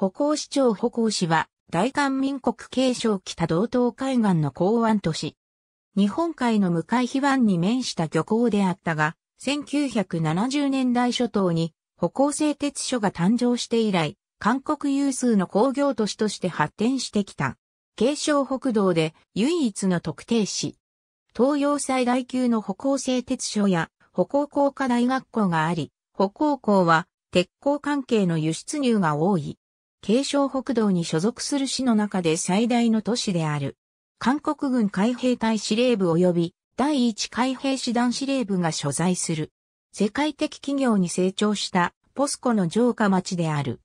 歩行市長歩行市は、大韓民国継承北道東海岸の港湾都市。日本海の向かい非湾に面した漁港であったが、1970年代初頭に歩行製鉄所が誕生して以来、韓国有数の工業都市として発展してきた。継承北道で唯一の特定市。東洋最大級の歩行製鉄所や歩行工科大学校があり、歩行校は鉄鋼関係の輸出入が多い。京承北道に所属する市の中で最大の都市である。韓国軍海兵隊司令部及び第一海兵師団司令部が所在する。世界的企業に成長したポスコの城下町である。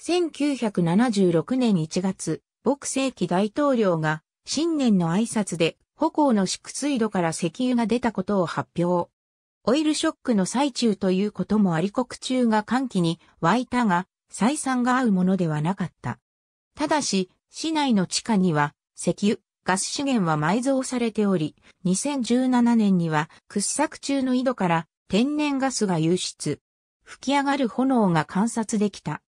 1976年1月、牧世紀大統領が新年の挨拶で歩の縮水路から石油が出たことを発表。オイルショックの最中ということもあり国中が歓喜に湧いたが、採算が合うものではなかった。ただし、市内の地下には、石油、ガス資源は埋蔵されており、2017年には掘削中の井戸から天然ガスが流出。吹き上がる炎が観察できた。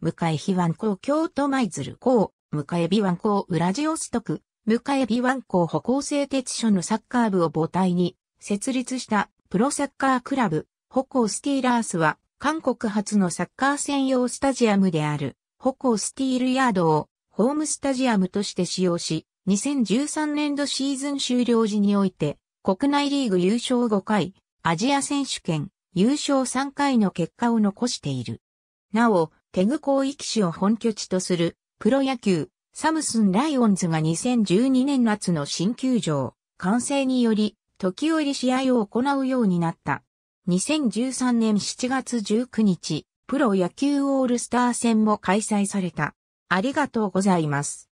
向え日湾港京都舞鶴港、向え日湾港ウラジオストク、向え日湾港歩行製鉄所のサッカー部を母体に設立したプロサッカークラブ、歩行スティーラースは韓国初のサッカー専用スタジアムである、ホコスティールヤードをホームスタジアムとして使用し、2013年度シーズン終了時において、国内リーグ優勝5回、アジア選手権優勝3回の結果を残している。なお、テグ広域市を本拠地とする、プロ野球、サムスンライオンズが2012年夏の新球場、完成により、時折試合を行うようになった。2013年7月19日、プロ野球オールスター戦も開催された。ありがとうございます。